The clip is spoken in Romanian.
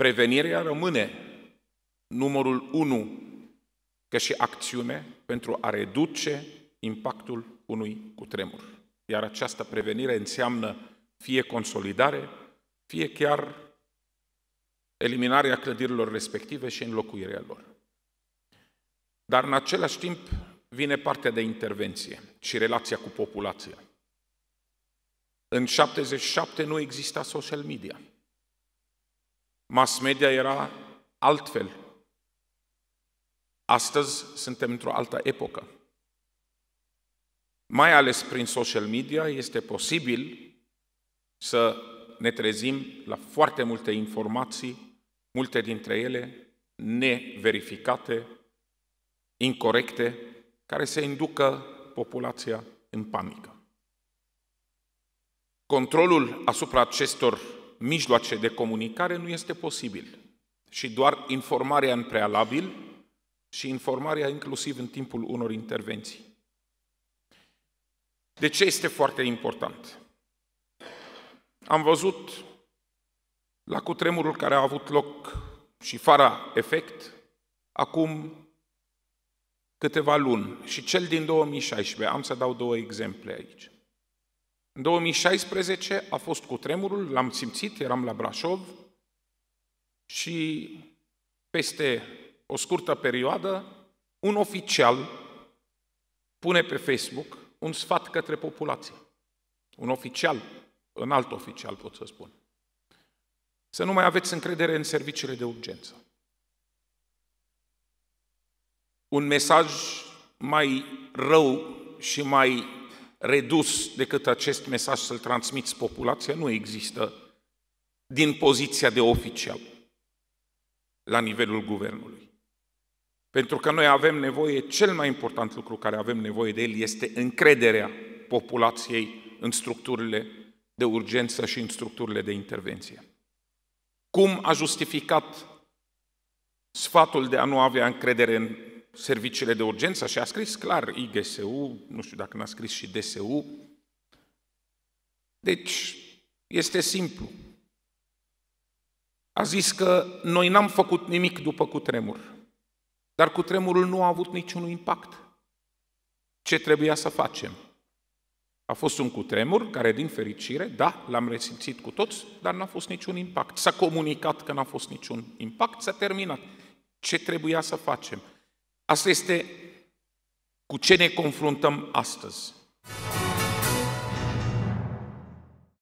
Prevenirea rămâne numărul 1 ca și acțiune pentru a reduce impactul unui cutremur. Iar această prevenire înseamnă fie consolidare, fie chiar eliminarea clădirilor respective și înlocuirea lor. Dar în același timp vine partea de intervenție și relația cu populația. În 77 nu exista social media. Mass media era altfel. Astăzi suntem într-o altă epocă. Mai ales prin social media este posibil să ne trezim la foarte multe informații, multe dintre ele neverificate, incorrecte, care se inducă populația în panică. Controlul asupra acestor mijloace de comunicare nu este posibil. Și doar informarea în prealabil și informarea inclusiv în timpul unor intervenții. De ce este foarte important? Am văzut la cutremurul care a avut loc și fara efect acum câteva luni și cel din 2016. Am să dau două exemple aici. În 2016 a fost cu tremurul, l-am simțit, eram la Brașov și peste o scurtă perioadă un oficial pune pe Facebook un sfat către populație. Un oficial, un alt oficial pot să spun. Să nu mai aveți încredere în serviciile de urgență. Un mesaj mai rău și mai redus decât acest mesaj să-l transmiți populația, nu există din poziția de oficial la nivelul guvernului. Pentru că noi avem nevoie, cel mai important lucru care avem nevoie de el este încrederea populației în structurile de urgență și în structurile de intervenție. Cum a justificat sfatul de a nu avea încredere în serviciile de urgență și a scris clar IGSU, nu știu dacă n-a scris și DSU. Deci, este simplu. A zis că noi n-am făcut nimic după cutremur, dar cutremurul nu a avut niciun impact. Ce trebuia să facem? A fost un cutremur care, din fericire, da, l-am resimțit cu toți, dar n-a fost niciun impact. S-a comunicat că n-a fost niciun impact, s-a terminat. Ce trebuia să facem? Asta este cu ce ne confruntăm astăzi.